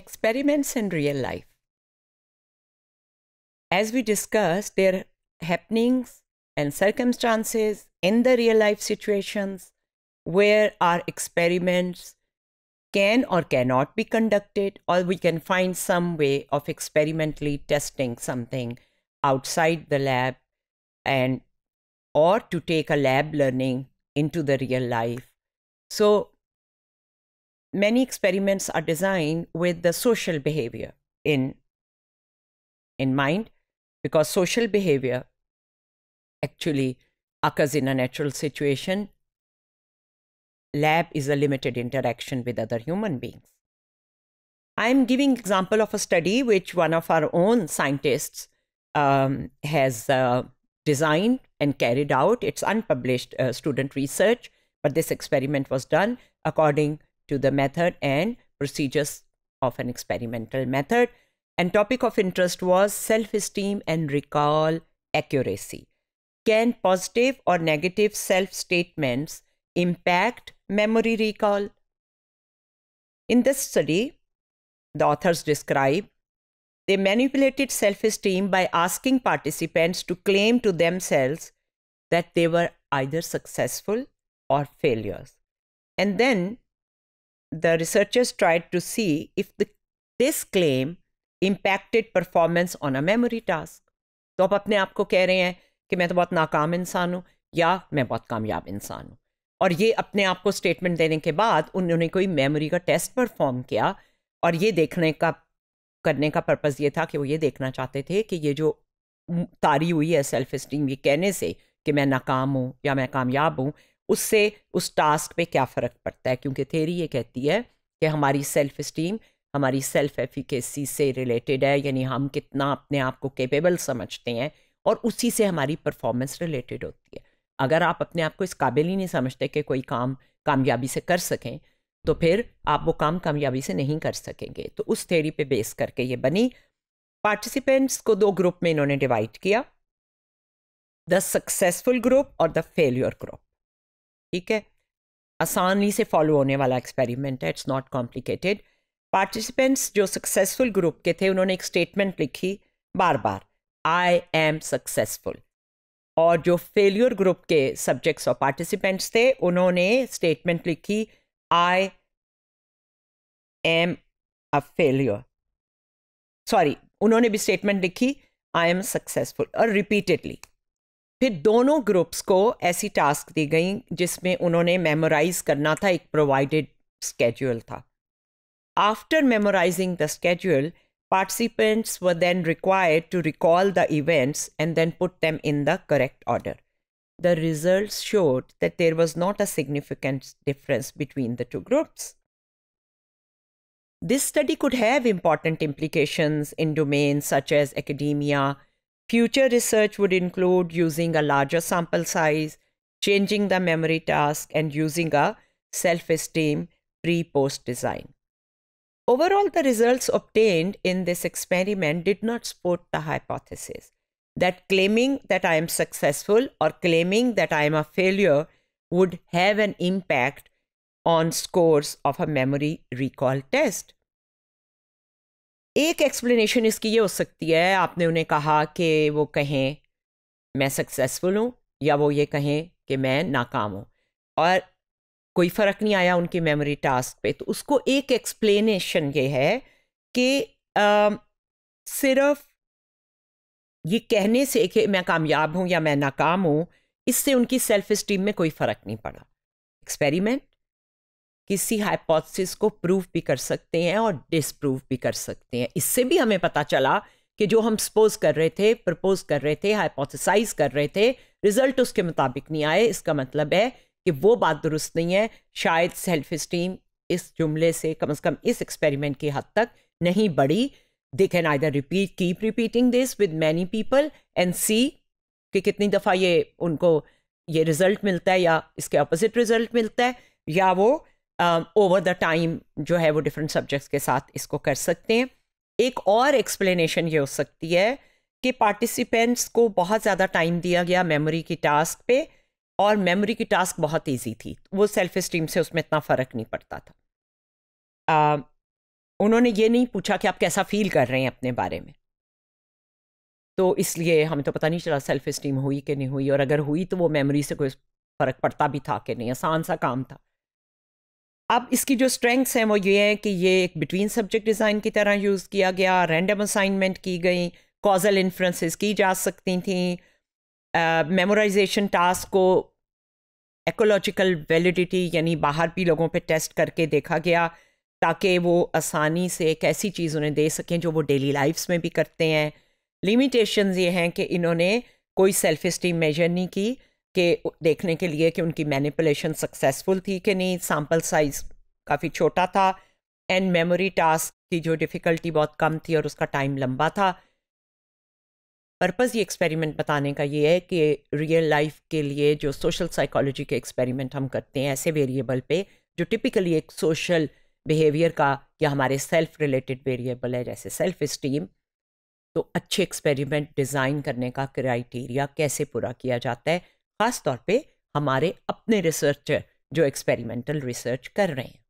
Experiments in real life. As we discussed, their happenings and circumstances in the real life situations where our experiments can or cannot be conducted, or we can find some way of experimentally testing something outside the lab and or to take a lab learning into the real life. So many experiments are designed with the social behavior in in mind because social behavior actually occurs in a natural situation lab is a limited interaction with other human beings i'm giving example of a study which one of our own scientists um, has uh, designed and carried out it's unpublished uh, student research but this experiment was done according to the method and procedures of an experimental method. And topic of interest was self-esteem and recall accuracy. Can positive or negative self-statements impact memory recall? In this study, the authors describe, they manipulated self esteem by asking participants to claim to themselves that they were either successful or failures. And then the researchers tried to see if the, this claim impacted performance on a memory task तो आप अपने आप को कह रहे हैं कि मैं तो बहुत नाकाम इंसान हूँ या मैं बहुत कामयाब इंसान हूँ और ये अपने आप को स्टेटमेंट देने के बाद उन्होंने कोई मेमोरी का टेस्ट परफॉर्म किया और ये देखने का करने का पर्पज़ ये था कि वो ये देखना चाहते थे कि ये जो तारी हुई है सेल्फ स्टीम ये कहने से कि मैं नाकाम हूँ या मैं कामयाब हूँ उससे उस टास्क पे क्या फ़र्क पड़ता है क्योंकि थेरी ये कहती है कि हमारी सेल्फ इस्टीम हमारी सेल्फ एफिकेसी से रिलेटेड है यानी हम कितना अपने आप को केपेबल समझते हैं और उसी से हमारी परफॉर्मेंस रिलेटेड होती है अगर आप अपने आप को इस काबिल ही नहीं समझते कि कोई काम कामयाबी से कर सकें तो फिर आप वो काम कामयाबी से नहीं कर सकेंगे तो उस थेरी पे बेस करके ये बनी पार्टिसिपेंट्स को दो ग्रुप में इन्होंने डिवाइड किया द सक्सेसफुल ग्रुप और द फेल्योर ग्रुप ठीक है आसानी से फॉलो होने वाला एक्सपेरिमेंट है इट्स नॉट कॉम्प्लिकेटेड पार्टिसिपेंट्स जो सक्सेसफुल ग्रुप के थे उन्होंने एक स्टेटमेंट लिखी बार बार आई एम सक्सेसफुल और जो फेलियर ग्रुप के सब्जेक्ट्स और पार्टिसिपेंट्स थे उन्होंने स्टेटमेंट लिखी I am a failure sorry उन्होंने भी स्टेटमेंट लिखी आई एम सक्सेसफुल और रिपीटेडली फिर दोनों ग्रुप्स को ऐसी टास्क दी गई जिसमें उन्होंने मेमोराइज करना था एक प्रोवाइडेड स्केड्यूल था after memorizing the schedule participants were then required to recall the events and then put them in the correct order the result showed that there was not a significant difference between the two groups this study could have important implication in domain such as academia Future research would include using a larger sample size, changing the memory task, and using a self esteem pre post design. Overall, the results obtained in this experiment did not support the hypothesis that claiming that I am successful or claiming that I am a failure would have an impact on scores of a memory recall test. एक explanation इसकी ये हो सकती है आपने उन्हें कहा कि वो कहें मैं सक्सेसफुल हूँ या वो ये कहें कि मैं नाकाम हूँ और कोई फ़र्क नहीं आया उनकी मेमोरी टास्क पे तो उसको एक एक्सप्लेनेशन ये है कि सिर्फ ये कहने से कि मैं कामयाब हूँ या मैं नाकाम हूँ इससे उनकी सेल्फ इस्टीम में कोई फ़र्क नहीं पड़ा एक्सपेरिमेंट किसी हाइपोथेसिस को प्रूव भी कर सकते हैं और डिसप्रूव भी कर सकते हैं इससे भी हमें पता चला कि जो हम सपोज कर रहे थे प्रपोज कर रहे थे हाइपोथेसाइज कर रहे थे रिजल्ट उसके मुताबिक नहीं आए इसका मतलब है कि वो बात दुरुस्त नहीं है शायद सेल्फ स्टीम इस जुमले से कम अज़ कम इस एक्सपेरिमेंट की हद तक नहीं बढ़ी they can either repeat keep repeating this with many people and see कि कितनी दफ़ा ये उनको ये रिज़ल्ट मिलता है या इसके अपोजिट रिज़ल्ट मिलता है या वो ओवर द टाइम जो है वो डिफरेंट सब्जेक्ट्स के साथ इसको कर सकते हैं एक और एक्सप्लेनेशन ये हो सकती है कि पार्टिसिपेंट्स को बहुत ज़्यादा टाइम दिया गया मेमोरी की टास्क पे और मेमोरी की टास्क बहुत इजी थी वो सेल्फ स्टीम से उसमें इतना फ़र्क नहीं पड़ता था um, उन्होंने ये नहीं पूछा कि आप कैसा फील कर रहे हैं अपने बारे में तो इसलिए हमें तो पता नहीं चला सेल्फ स्टीम हुई कि नहीं हुई और अगर हुई तो वो मेमोरी से कोई फ़र्क पड़ता भी था कि नहीं आसान सा काम था अब इसकी जो स्ट्रेंथ्स हैं वो ये हैं कि ये एक बिटवीन सब्जेक्ट डिज़ाइन की तरह यूज़ किया गया रैंडम असाइनमेंट की गई कॉजल इन्फ्रेंसेस की जा सकती थी मेमोराइजेशन टास्क को एकोलॉजिकल वैलिडिटी यानी बाहर भी लोगों पे टेस्ट करके देखा गया ताकि वो आसानी से एक ऐसी चीज़ उन्हें दे सकें जो वो डेली लाइफ्स में भी करते हैं लिमिटेशंस ये हैं कि इन्होंने कोई सेल्फ इस्टीम मेजर नहीं की के देखने के लिए कि उनकी मैनिपुलेशन सक्सेसफुल थी कि नहीं सैम्पल साइज़ काफ़ी छोटा था एंड मेमोरी टास्क की जो डिफ़िकल्टी बहुत कम थी और उसका टाइम लंबा था पर्पज़ ये एक्सपेरिमेंट बताने का ये है कि रियल लाइफ के लिए जो सोशल साइकोलॉजी के एक्सपेरिमेंट हम करते हैं ऐसे वेरिएबल पे जो टिपिकली एक सोशल बिहेवियर का या हमारे सेल्फ रिलेटेड वेरिएबल है जैसे सेल्फ इस्टीम तो अच्छे एक्सपेरिमेंट डिज़ाइन करने का क्राइटेरिया कैसे पूरा किया जाता है खासतौर पे हमारे अपने रिसर्चर जो एक्सपेरिमेंटल रिसर्च कर रहे हैं